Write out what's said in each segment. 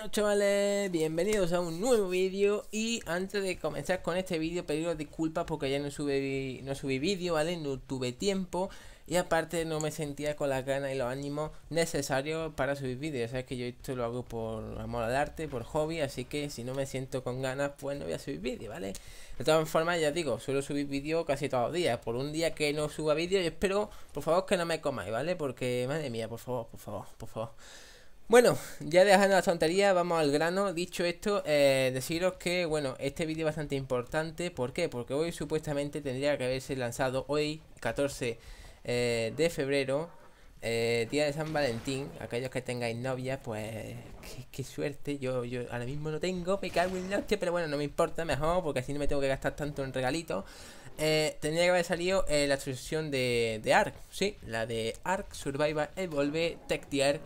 Bueno chavales, bienvenidos a un nuevo vídeo y antes de comenzar con este vídeo pediros disculpas porque ya no subí, no subí vídeo, ¿vale? No tuve tiempo y aparte no me sentía con las ganas y los ánimos necesarios para subir vídeos, sabes que yo esto lo hago por amor al arte, por hobby, así que si no me siento con ganas pues no voy a subir vídeo, ¿vale? De todas formas ya digo, suelo subir vídeo casi todos los días, por un día que no suba vídeo y espero por favor que no me comáis, ¿vale? Porque madre mía, por favor, por favor, por favor. Bueno, ya dejando la tontería, vamos al grano. Dicho esto, eh, deciros que, bueno, este vídeo es bastante importante. ¿Por qué? Porque hoy supuestamente tendría que haberse lanzado hoy, 14 eh, de febrero, eh, día de San Valentín. Aquellos que tengáis novia, pues, qué, suerte. Yo, yo ahora mismo no tengo, me cago en la hostia, pero bueno, no me importa, mejor, porque así no me tengo que gastar tanto en regalitos. tendría que haber salido la sucesión de, de Ark, sí, la de Ark Survival Evolve Tech Tier.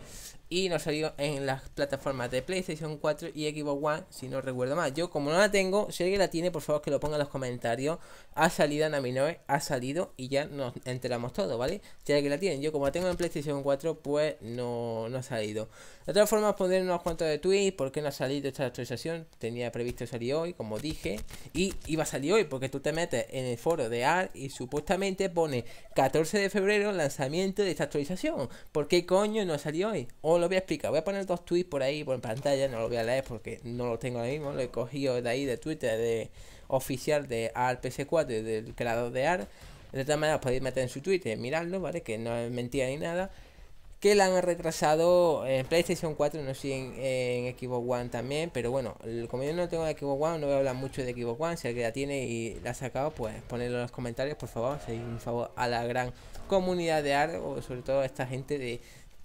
Y ha salió en las plataformas de PlayStation 4 y Xbox One, si no recuerdo mal. Yo como no la tengo, si alguien la tiene, por favor que lo ponga en los comentarios. Ha salido en Aminoe, ha salido y ya nos enteramos todo, ¿vale? Si alguien la tiene. Yo como la tengo en PlayStation 4, pues no, no ha salido. De todas formas, pondré unos cuantos de tweets porque no ha salido esta actualización. Tenía previsto salir hoy, como dije. Y iba a salir hoy porque tú te metes en el foro de art y supuestamente pone 14 de febrero lanzamiento de esta actualización. ¿Por qué coño no ha salido hoy? O lo voy a explicar. Voy a poner dos tweets por ahí, por pantalla. No lo voy a leer porque no lo tengo ahí mismo. Lo he cogido de ahí, de Twitter, de oficial de al ARPS4, del creador de AR. De todas manera podéis meter en su Twitter, mirarlo, ¿vale? Que no es mentira ni nada. Que la han retrasado en PlayStation 4, no sé en, en Xbox One también. Pero bueno, como yo no tengo Xbox One, no voy a hablar mucho de Xbox One. Si alguien la tiene y la ha sacado, pues ponerlo en los comentarios, por favor. favor a la gran comunidad de AR, o sobre todo a esta gente de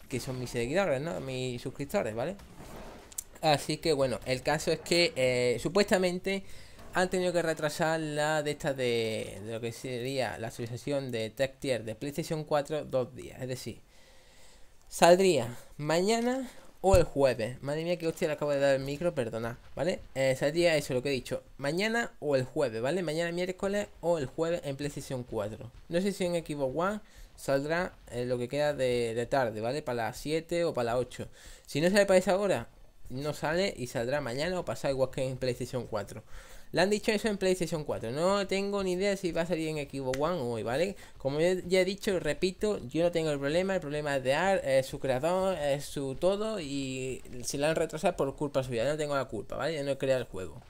que son mis seguidores, ¿no? Mis suscriptores, ¿vale? Así que bueno, el caso es que eh, supuestamente han tenido que retrasar la de esta de, lo que sería la sucesión de Tech Tier de PlayStation 4 dos días. Es decir, saldría mañana o el jueves. Madre mía, que hostia le acabo de dar el micro, perdona, ¿vale? Eh, eso lo que he dicho. Mañana o el jueves, ¿vale? Mañana miércoles o el jueves en PlayStation 4. No sé si en Xbox One saldrá eh, lo que queda de, tarde, ¿vale? Para las 7 o para las 8. Si no sale para esa hora, no sale y saldrá mañana o pasa igual que en PlayStation 4. Le han dicho eso en PlayStation 4. No tengo ni idea si va a salir en Xbox One hoy, ¿vale? Como ya he dicho, repito, yo no tengo el problema. El problema es de AR, es su creador, es su todo. Y si la han retrasado por culpa suya, yo no tengo la culpa, ¿vale? Yo no he creado el juego.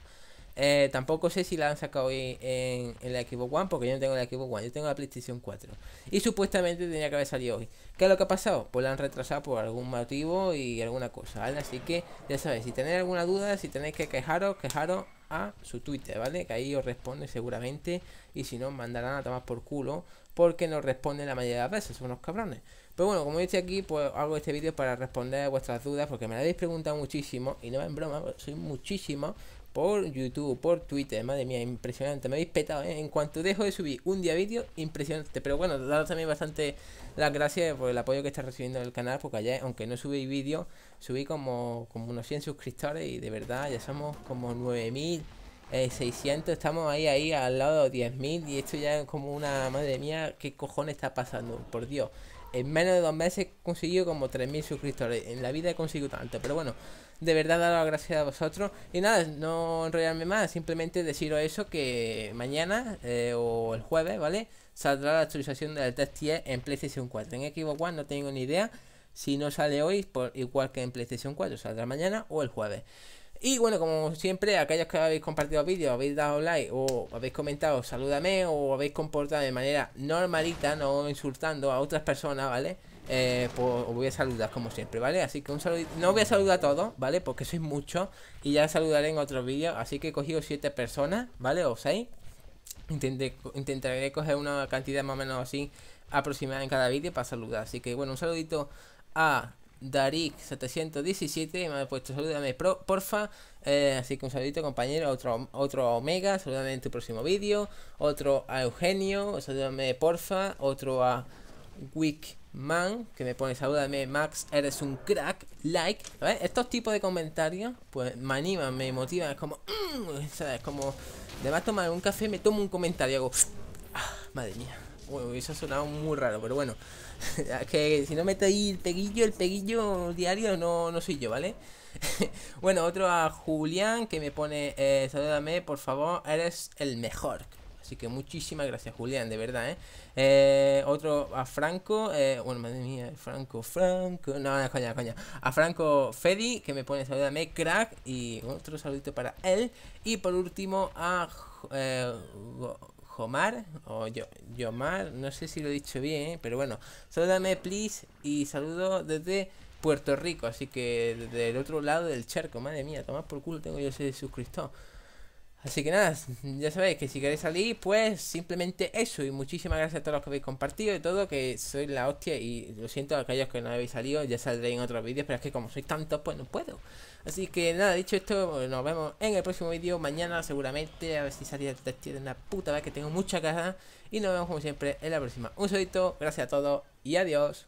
Eh, tampoco sé si la han sacado hoy en, el Xbox One, porque yo no tengo el Xbox One, yo tengo la PlayStation 4. Y supuestamente tenía que haber salido hoy. ¿Qué es lo que ha pasado? Pues la han retrasado por algún motivo y alguna cosa, ¿vale? Así que ya sabéis, si tenéis alguna duda, si tenéis que quejaros, quejaros a su Twitter, ¿vale? Que ahí os responde seguramente y si no, mandarán a tomar por culo porque no responden la mayoría de las veces, son unos cabrones. Pero pues bueno, como dicho aquí, pues hago este vídeo para responder a vuestras dudas porque me las habéis preguntado muchísimo y no en broma, soy muchísimo por YouTube, por Twitter, madre mía, impresionante, me habéis petado, ¿eh? en cuanto dejo de subir un día vídeo, impresionante, pero bueno, daros también bastante las gracias por el apoyo que está recibiendo el canal, porque allá, aunque no subí vídeo, subí como, como unos 100 suscriptores y de verdad ya somos como 9000 600, eh, estamos ahí, ahí, al lado de 10.000 y esto ya es como una, madre mía, ¿qué cojones está pasando? Por Dios, en menos de dos meses he conseguido como 3.000 suscriptores, en la vida he conseguido tanto, pero bueno, de verdad dar las gracias a vosotros y nada, no enrollarme más, simplemente deciros eso que mañana eh, o el jueves, ¿vale? Saldrá la actualización del test 10 en PlayStation 4, en Xbox One no tengo ni idea, si no sale hoy, por, igual que en PlayStation 4, saldrá mañana o el jueves. Y bueno, como siempre, aquellos que habéis compartido vídeos, habéis dado like o habéis comentado, salúdame o habéis comportado de manera normalita, no insultando a otras personas, ¿vale? Eh, pues os voy a saludar como siempre, ¿vale? Así que un saludito, no voy a saludar a todos, ¿vale? Porque sois mucho y ya saludaré en otros vídeos, así que he cogido 7 personas, ¿vale? O 6. intentaré coger una cantidad más o menos así aproximada en cada vídeo para saludar. Así que bueno, un saludito a Darik717 me ha puesto salúdame porfa. Eh, así que un saludito compañero, otro, otro Omega, salúdame en tu próximo vídeo. Otro a Eugenio, salúdame porfa. Otro a Wickman, que me pone salúdame Max, eres un crack, like. Estos tipos de comentarios pues me animan, me motivan, es como... Mm", ¿sabes? como... Además tomar un café, me tomo un comentario y hago... Ah, madre mía eso ha sonado muy raro, pero bueno. que si no meto ahí el peguillo, el peguillo diario no, no soy yo, ¿vale? bueno, otro a Julián que me pone, eh, salúdame, por favor, eres el mejor. Así que muchísimas gracias, Julián, de verdad, ¿eh? eh otro a Franco, eh, bueno, madre mía, Franco, Franco, no, coña, coña. A Franco Fedi, que me pone salúdame, crack, y otro saludito para él. Y por último a eh, Jomar o yo, Yomar, no sé si lo he dicho bien, ¿eh? pero bueno, Saludame, please y saludo desde Puerto Rico, así que desde el otro lado del charco, madre mía, tomás por culo tengo yo ese suscriptor. Así que nada, ya sabéis que si queréis salir, pues simplemente eso. Y muchísimas gracias a todos los que habéis compartido y todo, que soy la hostia. Y lo siento a aquellos que no habéis salido, ya saldré en otros vídeos, pero es que como sois tantos, pues no puedo. Así que nada, dicho esto, nos vemos en el próximo vídeo. Mañana seguramente, a ver si salí de una puta vez que tengo mucha caja. Y nos vemos como siempre en la próxima. Un saludito, gracias a todos y adiós.